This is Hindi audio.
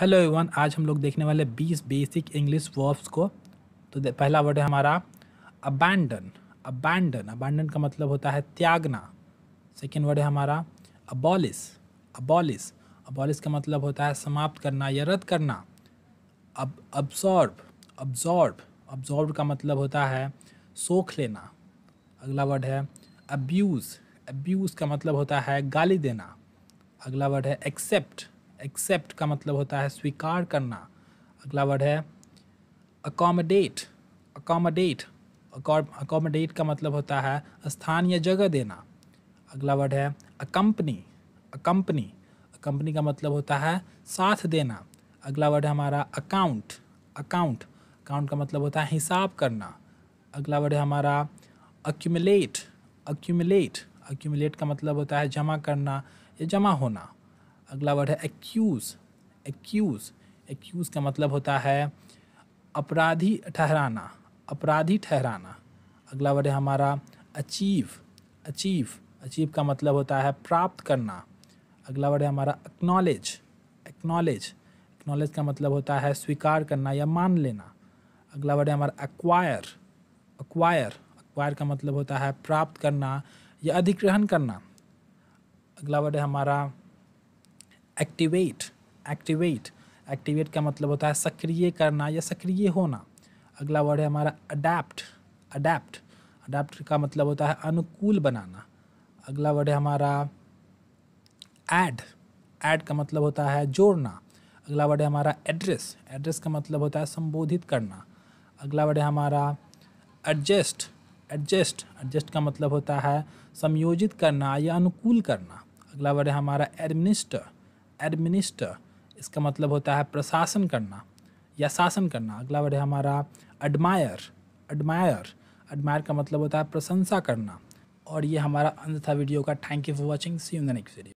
हेलो एवन आज हम लोग देखने वाले 20 बेसिक इंग्लिश वर्ब्स को तो पहला वर्ड है हमारा अबैंडन अबैंडन अबैंडन का मतलब होता है त्यागना सेकेंड वर्ड है हमारा अबॉलिस अबॉलिस अबॉलिस का मतलब होता है समाप्त करना या रद्द करना अब अब्सॉर्ब अब्जॉर्ब अब्जॉर्ब का मतलब होता है सोख लेना अगला वर्ड है अब्यूज़ अब्यूज़ का मतलब होता है गाली देना अगला वर्ड है एक्सेप्ट एक्सेप्ट का मतलब होता है स्वीकार करना अगला वर्ड है अकोमोडेट अकोमोडेट अकोमोडेट का मतलब होता है स्थान या जगह देना अगला वर्ड है अकम्पनी अकम्पनी कंपनी का मतलब होता है साथ देना अगला वर्ड है हमारा अकाउंट अकाउंट अकाउंट का मतलब होता है हिसाब करना अगला वर्ड है हमारा अक्यूमलेट अक्यूमलेट अक्यूमलेट का मतलब होता है जमा करना या जमा होना अगला वर्ड है एक्यूज़ एक्यूज़ एक्यूज़ का मतलब होता है अपराधी ठहराना अपराधी ठहराना अगला वर्ड है हमारा अचीव अचीव अचीव का मतलब होता है प्राप्त करना अगला वर्ड है हमारा एक्नॉलेज एक्नॉलेज एक्नॉलेज का मतलब होता है स्वीकार करना या मान लेना अगला वर्ड है हमारा एक्वायर एक्वायर एक्वायर का मतलब होता है प्राप्त करना या अधिग्रहण करना अगला वर्ड है हमारा एक्टिवेट एक्टिवेट एक्टिवेट का मतलब होता है सक्रिय करना या सक्रिय होना अगला वर्ड है हमारा अडेप्ट अडेप्ट अडेप्ट का मतलब होता है अनुकूल बनाना अगला वर्ड है हमारा ऐड ऐड का मतलब होता है जोड़ना अगला वर्ड है हमारा एड्रेस एड्रेस का मतलब होता है संबोधित करना अगला वर्ड है हमारा एडजस्ट एडजस्ट एडजस्ट का मतलब होता है समयोजित करना या अनुकूल करना अगला वर्ड है हमारा एडमिनिस्टर एडमिनिस्टर इसका मतलब होता है प्रशासन करना या शासन करना अगला वर्ड है हमारा एडमायर एडमायर एडमायर का मतलब होता है प्रशंसा करना और ये हमारा अंत था वीडियो का thank you for watching see in the next video